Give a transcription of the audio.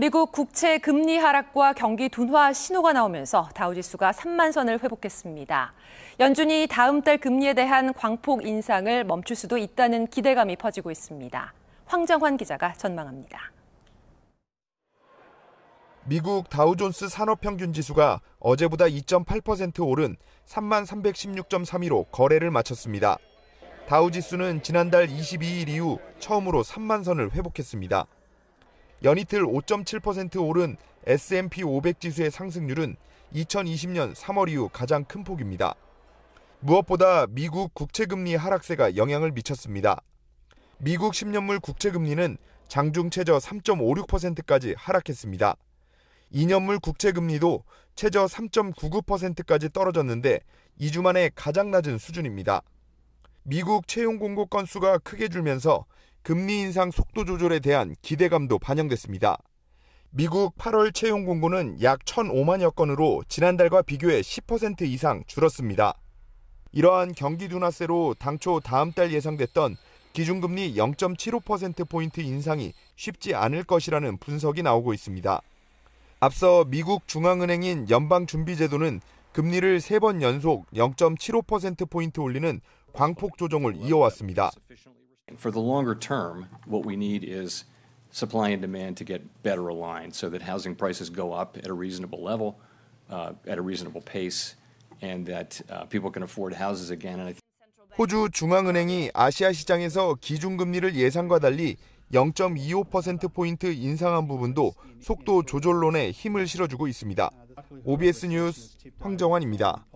미국 국채 금리 하락과 경기 둔화 신호가 나오면서 다우지수가 3만 선을 회복했습니다. 연준이 다음 달 금리에 대한 광폭 인상을 멈출 수도 있다는 기대감이 퍼지고 있습니다. 황정환 기자가 전망합니다. 미국 다우존스 산업평균 지수가 어제보다 2.8% 오른 3만 316.31로 거래를 마쳤습니다. 다우지수는 지난달 22일 이후 처음으로 3만 선을 회복했습니다. 연이틀 5.7% 오른 S&P 500 지수의 상승률은 2020년 3월 이후 가장 큰 폭입니다. 무엇보다 미국 국채금리 하락세가 영향을 미쳤습니다. 미국 10년물 국채금리는 장중 최저 3.56%까지 하락했습니다. 2년물 국채금리도 최저 3.99%까지 떨어졌는데 2주 만에 가장 낮은 수준입니다. 미국 채용 공고 건수가 크게 줄면서 금리 인상 속도 조절에 대한 기대감도 반영됐습니다. 미국 8월 채용 공고는 약 1,005만여 건으로 지난달과 비교해 10% 이상 줄었습니다. 이러한 경기 둔화세로 당초 다음 달 예상됐던 기준금리 0.75%포인트 인상이 쉽지 않을 것이라는 분석이 나오고 있습니다. 앞서 미국 중앙은행인 연방준비제도는 금리를 3번 연속 0.75%포인트 올리는 광폭 조정을 이어왔습니다. For the longer term, what we need is supply and demand to get better aligned so that housing prices go up at a reasonable level, uh, at a reasonable pace, and that uh, people can afford houses again. And I 호주 중앙은행이 아시아 시장에서 기준금리를 예상과 달리 0.25%포인트 인상한 부분도 속도 조절론에 힘을 실어주고 있습니다. OBS 뉴스 황정환입니다.